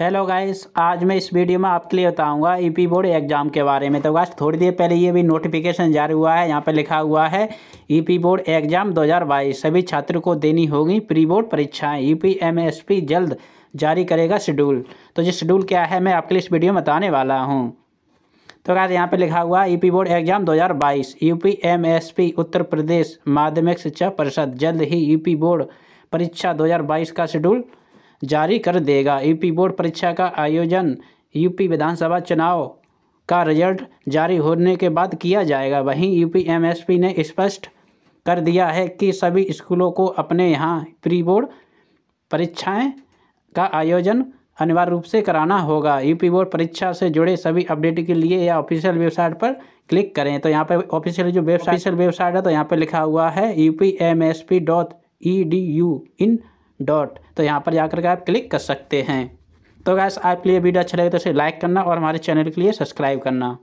hello guys आज मैं इस वीडियो में आपके लिए बताऊंगा ईपी बोर्ड एग्ज़ाम के बारे में तो गाइस थोड़ी देर पहले ये भी नोटिफिकेशन जारी हुआ है यहाँ पे लिखा हुआ है ईपी बोर्ड एग्ज़ाम 2022 सभी छात्रों को देनी होगी प्री बोर्ड परीक्षाएं ईपी e एमएसपी जल्द जारी करेगा शेड्यूल तो ये शेड्यूल क्या है मैं आपके लिए इस वीडियो में बताने वाला हूँ तो गाइस यहाँ पर लिखा हुआ है ई बोर्ड एग्ज़ाम दो हज़ार एमएसपी e उत्तर प्रदेश माध्यमिक शिक्षा परिषद जल्द ही यू e बोर्ड परीक्षा दो का शेड्यूल जारी कर देगा यूपी बोर्ड परीक्षा का आयोजन यूपी विधानसभा चुनाव का रिजल्ट जारी होने के बाद किया जाएगा वहीं यूपी पी ने स्पष्ट कर दिया है कि सभी स्कूलों को अपने यहाँ प्री बोर्ड परीक्षाएं का आयोजन अनिवार्य रूप से कराना होगा यूपी बोर्ड परीक्षा से जुड़े सभी अपडेट के लिए या ऑफिशियल वेबसाइट पर क्लिक करें तो यहाँ पर ऑफिशियल जो वेबसाइट वेबसाइट है तो यहाँ पर लिखा हुआ है U P M S P dot E D U in dot तो यहाँ पर जाकर के आप क्लिक कर सकते हैं तो गैस आपके लिए वीडियो अच्छा लगे तो इसे लाइक करना और हमारे चैनल के लिए सब्सक्राइब करना